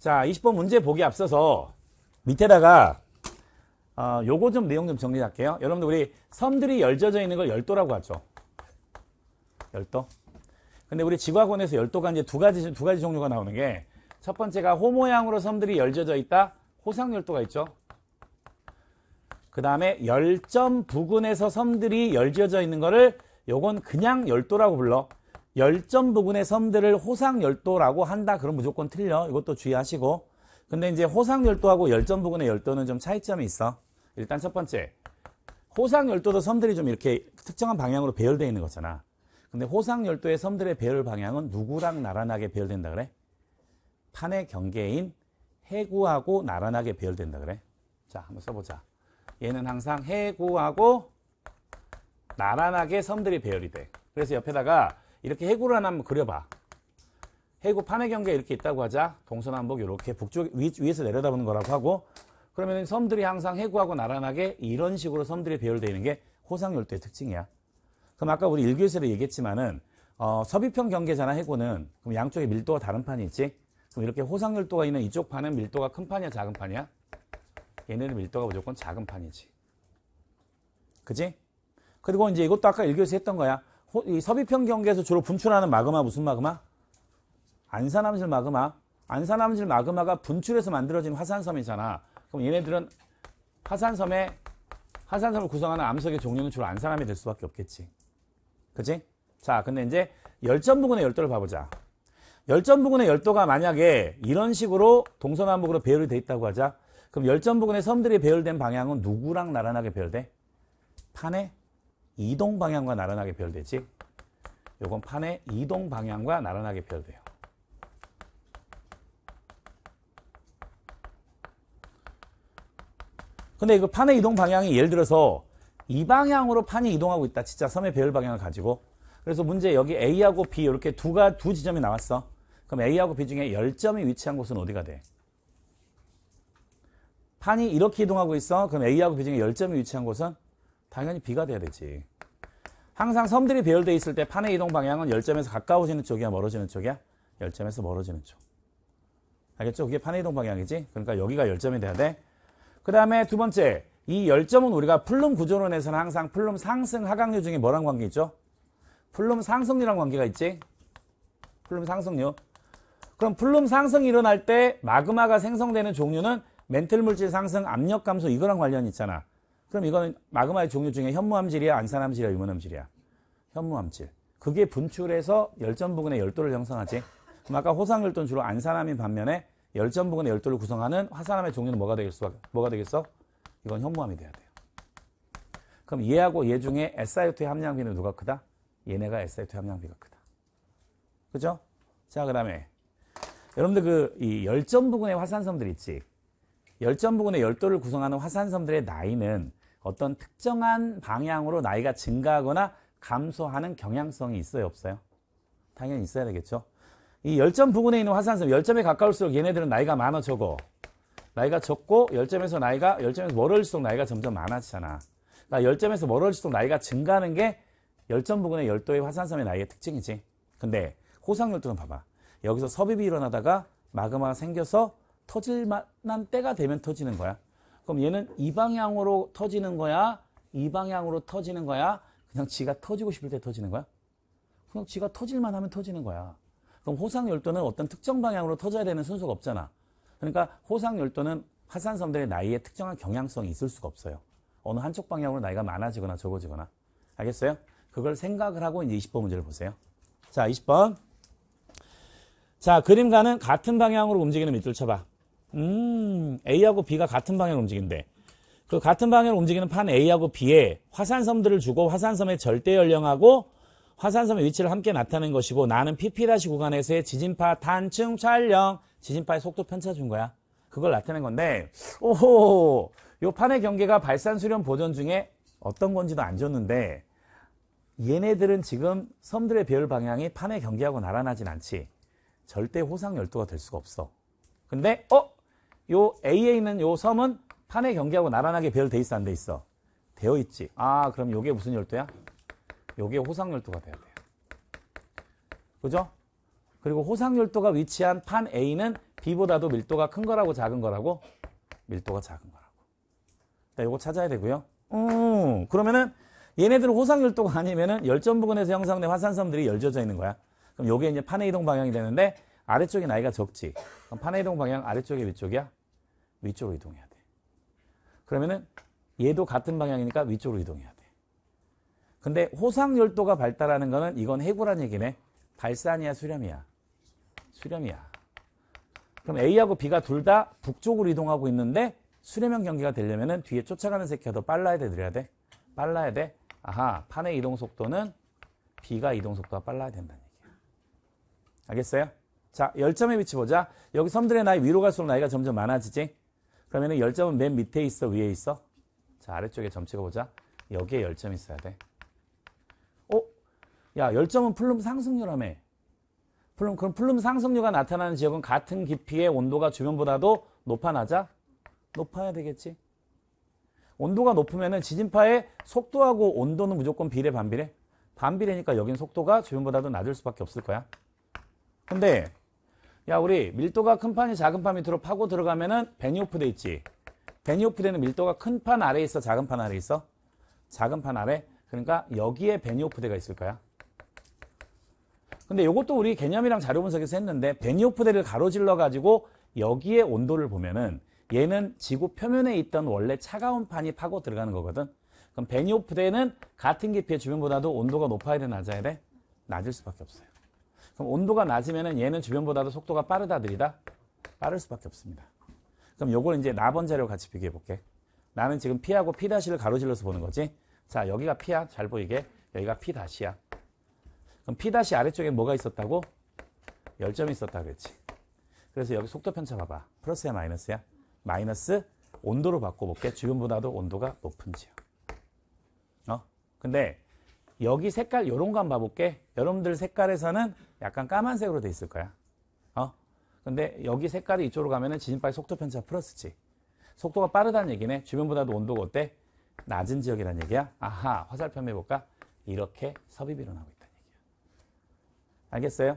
자, 20번 문제 보기 앞서서 밑에다가 어, 요거 좀 내용 좀 정리할게요. 여러분들 우리 섬들이 열져져 있는 걸 열도라고 하죠. 열도. 근데 우리 지구학원에서 열도가 이제 두 가지 두 가지 종류가 나오는 게 첫 번째가 호모양으로 섬들이 열져져 있다. 호상열도가 있죠. 그 다음에 열점 부근에서 섬들이 열져져 있는 거를 요건 그냥 열도라고 불러. 열점 부근의 섬들을 호상열도라고 한다. 그럼 무조건 틀려. 이것도 주의하시고. 근데 이제 호상열도하고 열점 부근의 열도는 좀 차이점이 있어. 일단 첫 번째. 호상열도도 섬들이 좀 이렇게 특정한 방향으로 배열되어 있는 거잖아. 근데 호상열도의 섬들의 배열 방향은 누구랑 나란하게 배열된다 그래? 판의 경계인 해구하고 나란하게 배열된다 그래? 자, 한번 써보자. 얘는 항상 해구하고 나란하게 섬들이 배열이 돼. 그래서 옆에다가 이렇게 해구를 하나 한번 그려봐. 해구 판의 경계 가 이렇게 있다고 하자. 동서남북 이렇게 북쪽 위, 위에서 내려다보는 거라고 하고 그러면 섬들이 항상 해구하고 나란하게 이런 식으로 섬들이 배열되어 있는 게 호상열도의 특징이야. 그럼 아까 우리 1교에서 얘기했지만은 어, 서비평 경계잖아 해고는 그럼 양쪽에 밀도가 다른 판이 있지 그럼 이렇게 호상열도가 있는 이쪽 판은 밀도가 큰 판이야 작은 판이야 얘네는 밀도가 무조건 작은 판이지 그지 그리고 이제 이것도 아까 1교에서 했던 거야 이 서비평 경계에서 주로 분출하는 마그마 무슨 마그마? 안산암질 마그마. 안산암질 마그마가 분출해서 만들어진 화산섬이잖아. 그럼 얘네들은 화산섬에 화산섬을 구성하는 암석의 종류는 주로 안산암이 될 수밖에 없겠지. 그치? 자, 근데 이제 열전 부근의 열도를 봐보자. 열전 부근의 열도가 만약에 이런 식으로 동서남북으로 배열이 돼 있다고 하자. 그럼 열전 부근의 섬들이 배열된 방향은 누구랑 나란하게 배열돼? 판에 이동 방향과 나란하게 표현되지 요건 판의 이동 방향과 나란하게 표현돼요. 근데 이거 판의 이동 방향이 예를 들어서 이 방향으로 판이 이동하고 있다. 진짜 섬의 배열 방향을 가지고. 그래서 문제 여기 A하고 B 이렇게 두가 두 지점이 나왔어. 그럼 A하고 B 중에 열점이 위치한 곳은 어디가 돼? 판이 이렇게 이동하고 있어. 그럼 A하고 B 중에 열점이 위치한 곳은 당연히 B가 돼야 되지. 항상 섬들이 배열되어 있을 때 판의 이동 방향은 열점에서 가까워지는 쪽이야 멀어지는 쪽이야? 열점에서 멀어지는 쪽. 알겠죠? 그게 판의 이동 방향이지. 그러니까 여기가 열점이 돼야 돼. 그 다음에 두 번째 이 열점은 우리가 플룸 구조론에서는 항상 플룸 상승 하강류 중에 뭐랑 관계 있죠? 플룸 상승률랑 관계가 있지. 플룸 상승류 그럼 플룸 상승이 일어날 때 마그마가 생성되는 종류는 멘틀 물질 상승, 압력 감소 이거랑 관련이 있잖아. 그럼 이건 마그마의 종류 중에 현무암질이야, 안산암질이야, 유모암질이야. 현무암질. 그게 분출해서 열전 부근의 열도를 형성하지. 그럼 아까 호상열도는 주로 안산암인 반면에 열전 부근의 열도를 구성하는 화산암의 종류는 뭐가 되겠어? 뭐가 되겠어? 이건 현무암이 돼야 돼요. 그럼 얘하고 얘 중에 SiO2 함량비는 누가 크다? 얘네가 SiO2 함량비가 크다. 그죠? 자, 그 다음에 여러분들 그 이 열전 부근의 화산섬들 있지? 열전 부근의 열도를 구성하는 화산섬들의 나이는 어떤 특정한 방향으로 나이가 증가하거나 감소하는 경향성이 있어요 없어요? 당연히 있어야 되겠죠. 이 열점 부근에 있는 화산섬, 열점에 가까울수록 얘네들은 나이가 많아 적어. 나이가 적고 열점에서 나이가 열점에서 멀어질수록 나이가 점점 많아지잖아. 그러니까 열점에서 멀어질수록 나이가 증가하는 게 열점 부근의 열도의 화산섬의 나이의 특징이지. 근데 호상열도는 봐봐. 여기서 섭입이 일어나다가 마그마가 생겨서 터질 만한 때가 되면 터지는 거야. 그럼 얘는 이 방향으로 터지는 거야? 이 방향으로 터지는 거야? 그냥 지가 터지고 싶을 때 터지는 거야? 그냥 지가 터질만 하면 터지는 거야. 그럼 호상열도는 어떤 특정 방향으로 터져야 되는 순서가 없잖아. 그러니까 호상열도는 화산섬들의 나이에 특정한 경향성이 있을 수가 없어요. 어느 한쪽 방향으로 나이가 많아지거나 적어지거나. 알겠어요? 그걸 생각을 하고 이제 20번 문제를 보세요. 자, 20번. 자, 그림과는 같은 방향으로 움직이는 밑줄 쳐봐. 음, A하고 B가 같은 방향으로 움직인대. 그 같은 방향으로 움직이는 판 A하고 B에 화산섬들을 주고 화산섬의 절대 연령하고 화산섬의 위치를 함께 나타낸 것이고 나는 PP-다시 구간에서의 지진파 단층 촬영, 지진파의 속도 편차 준 거야. 그걸 나타낸 건데, 오호, 요 판의 경계가 발산 수렴 보전 중에 어떤 건지도 안 줬는데, 얘네들은 지금 섬들의 배열 방향이 판의 경계하고 나란하진 않지. 절대 호상 열도가 될 수가 없어. 근데, 어? 요 A에 있는 요 섬은 판의 경계하고 나란하게 배열돼 있어 안 돼 있어? 되어 있지. 아 그럼 요게 무슨 열도야? 요게 호상열도가 돼야 돼요. 그죠? 그리고 호상열도가 위치한 판 A는 B보다도 밀도가 큰 거라고 작은 거라고? 밀도가 작은 거라고. 일단 요거 찾아야 되고요. 음, 그러면은 얘네들은 호상열도가 아니면은 열전 부근에서 형성된 화산섬들이 열져져 있는 거야. 그럼 요게 이제 판의 이동 방향이 되는데 아래쪽이 나이가 적지. 그럼 판의 이동 방향 아래쪽이 위쪽이야? 위쪽으로 이동해야 돼. 그러면은 얘도 같은 방향이니까 위쪽으로 이동해야 돼. 근데 호상열도가 발달하는 거는 이건 해구란 얘기네. 발산이야 수렴이야. 수렴이야. 그럼 A하고 B가 둘 다 북쪽으로 이동하고 있는데 수렴형 경기가 되려면은 뒤에 쫓아가는 새끼가 더 빨라야 돼, 느려야 돼? 빨라야 돼? 아하, 판의 이동 속도는 B가 이동 속도가 빨라야 된다는 얘기야. 알겠어요? 자, 열점의 위치 보자. 여기 섬들의 나이 위로 갈수록 나이가 점점 많아지지? 그러면 열점은 맨 밑에 있어? 위에 있어? 자, 아래쪽에 점 찍어보자. 여기에 열점 이 있어야 돼. 어? 야, 열점은 플룸 상승률하며. 플룸, 그럼 플룸 상승률가 나타나는 지역은 같은 깊이의 온도가 주변보다도 높아 낮아? 높아야 되겠지. 온도가 높으면 은 지진파의 속도하고 온도는 무조건 비례 반비례? 반비례니까 여긴 속도가 주변보다도 낮을 수밖에 없을 거야. 근데 야 우리 밀도가 큰 판이 작은 판 밑으로 파고 들어가면은 베니오프 돼 있지 베니오프 되는 밀도가 큰 판 아래에 있어 작은 판 아래에 있어 작은 판 아래 그러니까 여기에 베니오프 대가 있을 거야 근데 이것도 우리 개념이랑 자료 분석에서 했는데 베니오프 대를 가로질러 가지고 여기에 온도를 보면은 얘는 지구 표면에 있던 원래 차가운 판이 파고 들어가는 거거든 그럼 베니오프 대는 같은 깊이의 주변보다도 온도가 높아야 돼 낮아야 돼 낮을 수밖에 없어요 그럼 온도가 낮으면 얘는 주변보다도 속도가 빠르다 들이다 빠를 수밖에 없습니다. 그럼 요걸 이제 나번자료 같이 비교해 볼게. 나는 지금 P하고 P-를 가로질러서 보는 거지. 자 여기가 P야 잘 보이게 여기가 P-야. 그럼 P- 아래쪽에 뭐가 있었다고? 열점이 있었다 그랬지. 그래서 여기 속도 편차 봐봐. 플러스야 마이너스야? 마이너스 온도로 바꿔볼게. 주변보다도 온도가 높은 지역. 어? 근데 여기 색깔 요런 거 한번 봐볼게. 여러분들 색깔에서는 약간 까만색으로 돼 있을 거야. 어? 근데 여기 색깔이 이쪽으로 가면은 지진파의 속도 편차 플러스지. 속도가 빠르다는 얘기네. 주변보다도 온도가 어때? 낮은 지역이란 얘기야. 아하, 화살표 한번 해볼까? 이렇게 섭입이 일어나고 있다는 얘기야. 알겠어요?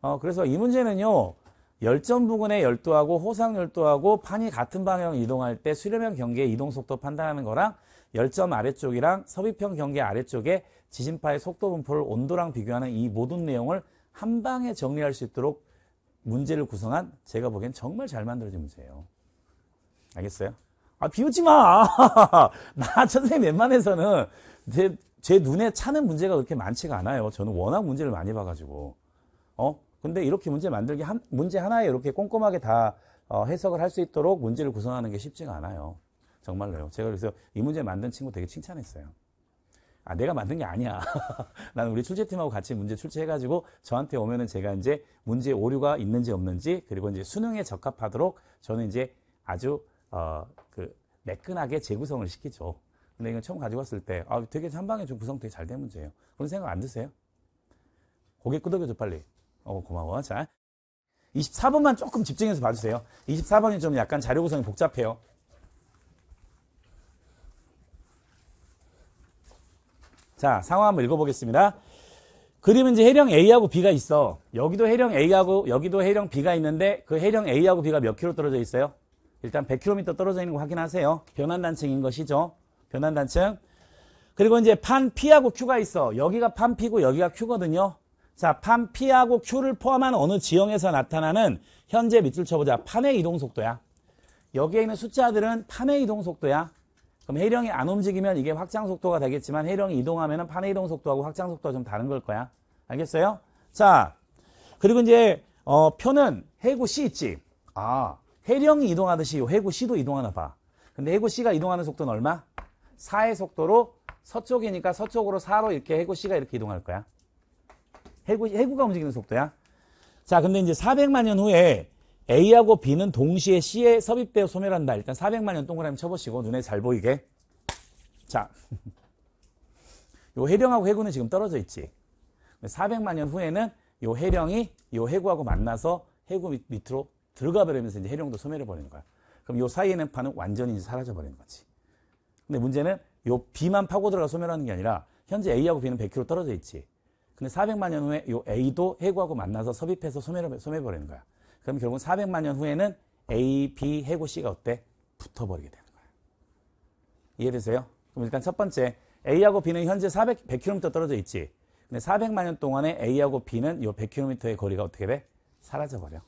어, 그래서 이 문제는요. 열전 부근의 열도하고 호상 열도하고 판이 같은 방향 이동할 때 수렴형 경계의 이동 속도 판단하는 거랑 열점 아래쪽이랑 섭이평 경계 아래쪽에 지진파의 속도 분포를 온도랑 비교하는 이 모든 내용을 한 방에 정리할 수 있도록 문제를 구성한 제가 보기엔 정말 잘 만들어진 문제예요. 알겠어요? 아, 비웃지 마! 나 선생님 웬만해서는 제, 제 눈에 차는 문제가 그렇게 많지가 않아요. 저는 워낙 문제를 많이 봐가지고. 어? 근데 이렇게 문제 만들기, 한, 문제 하나에 이렇게 꼼꼼하게 다 어, 해석을 할 수 있도록 문제를 구성하는 게 쉽지가 않아요. 정말로요. 제가 그래서 이 문제 만든 친구 되게 칭찬했어요. 아, 내가 만든 게 아니야. 나는 우리 출제팀하고 같이 문제 출제해가지고 저한테 오면은 제가 이제 문제 오류가 있는지 없는지 그리고 이제 수능에 적합하도록 저는 이제 아주 어, 그 매끈하게 재구성을 시키죠. 근데 이건 처음 가지고 왔을 때, 아, 되게 한 방에 좀 구성 되게 잘 된 문제예요. 그런 생각 안 드세요? 고개 끄덕여줘, 빨리. 어, 고마워. 자. 24번만 조금 집중해서 봐주세요. 24번이 좀 약간 자료 구성이 복잡해요. 자, 상황 한번 읽어보겠습니다. 그림은 이제 해령 A하고 B가 있어. 여기도 해령 A하고 여기도 해령 B가 있는데 그 해령 A하고 B가 몇 킬로 떨어져 있어요? 일단 100km 떨어져 있는 거 확인하세요. 변환단층인 것이죠. 변환단층. 그리고 이제 판 P하고 Q가 있어. 여기가 판 P고 여기가 Q거든요. 자, 판 P하고 Q를 포함한 어느 지형에서 나타나는 현재 밑줄 쳐보자. 판의 이동 속도야. 여기에 있는 숫자들은 판의 이동 속도야. 그럼 해령이 안 움직이면 이게 확장 속도가 되겠지만 해령이 이동하면 판의 이동 속도하고 확장 속도가 좀 다른 걸 거야. 알겠어요? 자, 그리고 이제 어, 표는 해구 C 있지? 아, 해령이 이동하듯이 해구 C도 이동하나 봐. 근데 해구 C가 이동하는 속도는 얼마? 4의 속도로 서쪽이니까 서쪽으로 4로 이렇게 해구 C가 이렇게 이동할 거야. 해구, 해구가 움직이는 속도야. 자, 근데 이제 400만 년 후에 A하고 B는 동시에 C에 섭입되어 소멸한다. 일단 400만 년 동그라미 쳐보시고 눈에 잘 보이게. 자, 요 해령하고 해군은 지금 떨어져 있지. 400만 년 후에는 요 해령이 요 해구하고 만나서 해구 밑, 으로 들어가 버리면서 이제 해령도 소멸해 버리는 거야. 그럼 요사이에냉 파는 완전히 사라져 버리는 거지. 근데 문제는 요 B만 파고 들어가 소멸하는 게 아니라 현재 A하고 B는 100km 떨어져 있지. 근데 400만 년 후에 요 A도 해구하고 만나서 섭입해서 소멸해 버리는 거야. 그럼 결국 400만 년 후에는 A, B, 해고 C가 어때? 붙어버리게 되는 거예요. 이해되세요? 그럼 일단 첫 번째 A하고 B는 현재 400, 100km 떨어져 있지. 근데 400만 년 동안에 A하고 B는 이 100km의 거리가 어떻게 돼? 사라져버려.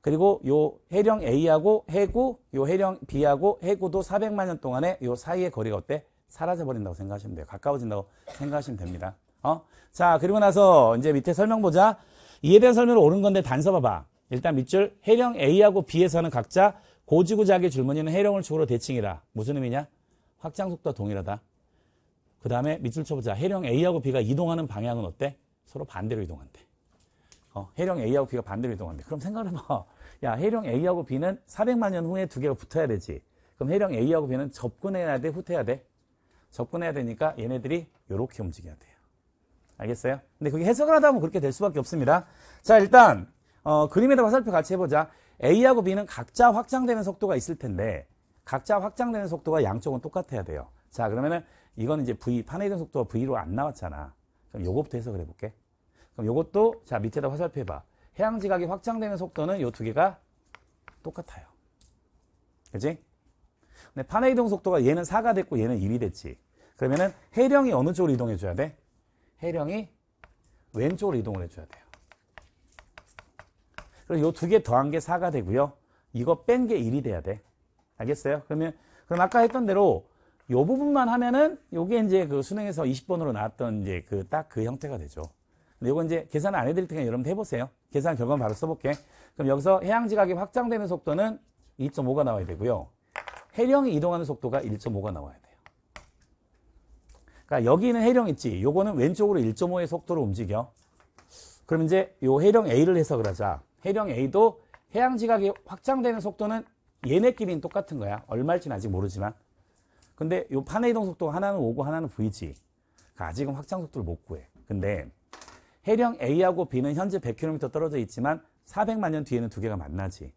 그리고 요 해령 A하고 해구, 요 해령 B하고 해구도 400만 년 동안에 요 사이의 거리가 어때? 사라져버린다고 생각하시면 돼요. 가까워진다고 생각하시면 됩니다. 어? 자, 그리고 나서 이제 밑에 설명 보자. 이에 대한 설명을 옳은 건데 단서 봐봐. 일단 밑줄 해령 A하고 B에서는 각자 고지구자기 줄무늬는 해령을 축으로 대칭이라. 무슨 의미냐? 확장 속도와 동일하다. 그 다음에 밑줄 쳐보자. 해령 A하고 B가 이동하는 방향은 어때? 서로 반대로 이동한대. 어, 해령 A하고 B가 반대로 이동한대. 그럼 생각을 해봐. 야, 해령 A하고 B는 400만 년 후에 두 개가 붙어야 되지. 그럼 해령 A하고 B는 접근해야 돼, 후퇴해야 돼? 접근해야 되니까 얘네들이 이렇게 움직여야 돼. 알겠어요? 근데 그게 해석을 하다 보면 그렇게 될 수밖에 없습니다. 자, 일단 어, 그림에 다 화살표 같이 해보자. A하고 B는 각자 확장되는 속도가 있을 텐데 각자 확장되는 속도가 양쪽은 똑같아야 돼요. 자, 그러면은 이건 이제 V, 판내이동 속도가 V로 안 나왔잖아. 그럼 요것부터 해석을 해볼게. 그럼 요것도 자 밑에다 화살표 해봐. 해양지각이 확장되는 속도는 요 두 개가 똑같아요. 그지? 근데 파내 이동 속도가 얘는 4가 됐고 얘는 1이 됐지. 그러면은 해령이 어느 쪽으로 이동해줘야 돼? 해령이 왼쪽으로 이동을 해줘야 돼요. 그리고이 두 개 더한 게 4가 되고요. 이거 뺀 게 1이 돼야 돼. 알겠어요? 그러면 그럼 아까 했던 대로 이 부분만 하면은 요게 이제 그 수능에서 20번으로 나왔던 이제 그 딱그 그 형태가 되죠. 근데 요거 이제 계산 을안 해드릴 테니까 여러분 해보세요. 계산 결과는 바로 써볼게. 그럼 여기서 해양지각이 확장되는 속도는 2.5가 나와야 되고요. 해령이 이동하는 속도가 1.5가 나와야 돼. 요 그러니까 여기는 해령 있지. 요거는 왼쪽으로 1.5의 속도로 움직여. 그럼 이제 요 해령 A를 해석을 하자. 해령 A도 해양 지각이 확장되는 속도는 얘네끼리는 똑같은 거야. 얼마일지는 아직 모르지만. 근데 요 판의 이동 속도 하나는 오고 하나는 V지. 그러니까 아직은 확장 속도를 못 구해. 근데 해령 A하고 B는 현재 100km 떨어져 있지만 400만 년 뒤에는 두 개가 만나지.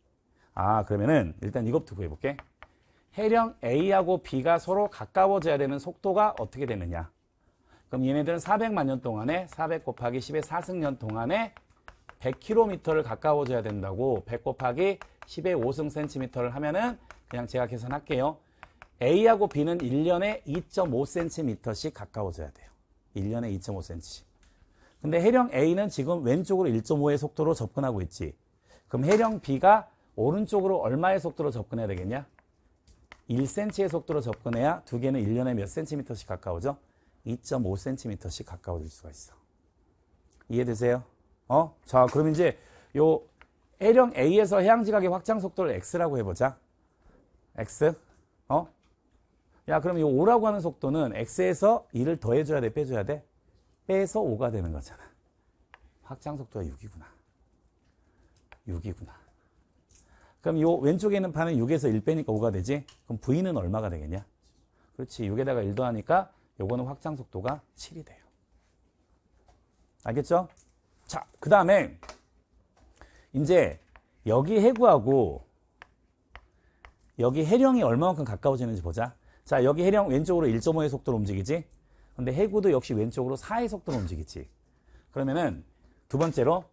아 그러면은 일단 이것부터 구해볼게. 해령 A하고 B가 서로 가까워져야 되는 속도가 어떻게 되느냐. 그럼 얘네들은 400만 년 동안에 400 곱하기 10의 4승년 동안에 100km를 가까워져야 된다고 100 곱하기 10의 5승 센티미터를 하면은 그냥 제가 계산할게요. A하고 B는 1년에 2.5cm씩 가까워져야 돼요. 1년에 2.5cm. 근데 해령 A는 지금 왼쪽으로 1.5의 속도로 접근하고 있지. 그럼 해령 B가 오른쪽으로 얼마의 속도로 접근해야 되겠냐? 1cm의 속도로 접근해야 두 개는 1년에 몇 cm씩 가까워져? 2.5cm씩 가까워질 수가 있어. 이해되세요? 어? 자, 그럼 이제 요 해령 A에서 해양지각의 확장 속도를 x라고 해보자. x? 어? 야, 그럼 이 5라고 하는 속도는 x에서 2를 더해줘야 돼, 빼줘야 돼? 빼서 5가 되는 거잖아. 확장 속도가 6이구나. 6이구나. 그럼 요 왼쪽에 있는 판은 6에서 1 빼니까 5가 되지? 그럼 V는 얼마가 되겠냐? 그렇지. 6에다가 1 더하니까 요거는 확장 속도가 7이 돼요. 알겠죠? 자, 그 다음에 이제 여기 해구하고 여기 해령이 얼마만큼 가까워지는지 보자. 자, 여기 해령 왼쪽으로 1.5의 속도로 움직이지? 근데 해구도 역시 왼쪽으로 4의 속도로 움직이지. 그러면은 두 번째로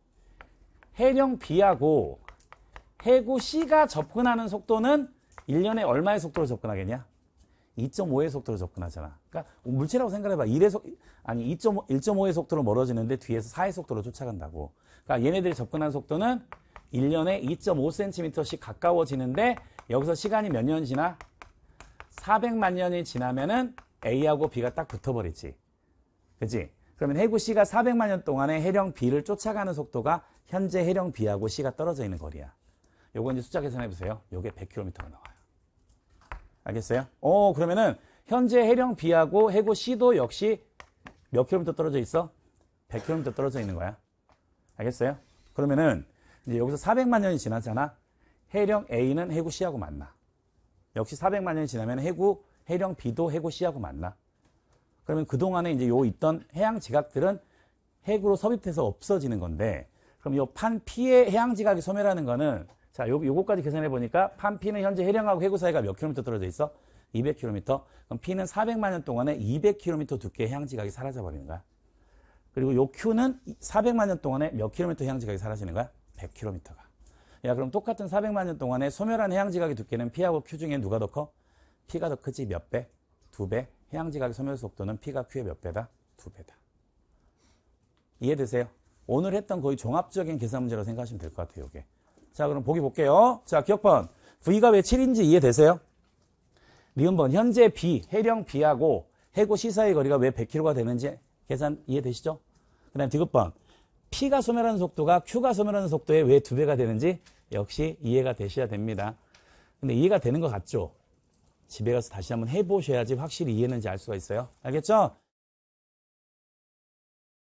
해령 B하고 해구 C가 접근하는 속도는 1년에 얼마의 속도로 접근하겠냐? 2.5의 속도로 접근하잖아. 그러니까 물체라고 생각해봐. 1의 속, 아니 2.5, 의 속도로 멀어지는데 뒤에서 4의 속도로 쫓아간다고. 그러니까 얘네들이 접근한 속도는 1년에 2.5cm씩 가까워지는데 여기서 시간이 몇 년 지나? 400만 년이 지나면은 A하고 B가 딱 붙어버리지. 그지? 그러면 해구 C가 400만 년 동안에 해령 B를 쫓아가는 속도가 현재 해령 B하고 C가 떨어져 있는 거리야. 요거 이제 숫자 계산해 보세요. 요게 100km가 나와요. 알겠어요? 어, 그러면은 현재 해령 B하고 해고 C도 역시 몇 km 떨어져 있어? 100km 떨어져 있는 거야. 알겠어요? 그러면은 이제 여기서 400만 년이 지났잖아. 해령 A는 해구 C하고 만나. 역시 400만 년이 지나면 해구 해령 B도 해구 C하고 만나. 그러면 그동안에 이제 요 있던 해양 지각들은 해구로 섭입돼서 없어지는 건데 그럼 요 판 P의 해양 지각이 소멸하는 거는 자, 요, 요거까지 계산해 보니까 판피는 현재 해령하고 해구 사이가 몇 킬로미터 떨어져 있어? 200km. 그럼 P는 400만 년 동안에 200km 두께의 해양지각이 사라져 버리는 거야. 그리고 요 Q는 400만 년 동안에 몇 킬로미터 해양지각이 사라지는 거야? 100km가. 야, 그럼 똑같은 400만 년 동안에 소멸한 해양지각의 두께는 P하고 Q 중에 누가 더 커? P가 더 크지 몇 배? 두 배. 해양지각의 소멸 속도는 P가 Q의 몇 배다? 두 배다. 이해되세요? 오늘 했던 거의 종합적인 계산 문제라고 생각하시면 될 것 같아요, 이게. 자, 그럼 보기 볼게요. 자, 기억번. V가 왜 7인지 이해되세요? 리은번. 현재 B, 해령 B하고 해고 시사의 거리가 왜 100km가 되는지 계산 이해되시죠? 그 다음 디귿번. P가 소멸하는 속도가 Q가 소멸하는 속도에왜두 배가 되는지 역시 이해가 되셔야 됩니다. 근데 이해가 되는 것 같죠? 집에 가서 다시 한번 해보셔야지 확실히 이해는지 알 수가 있어요. 알겠죠?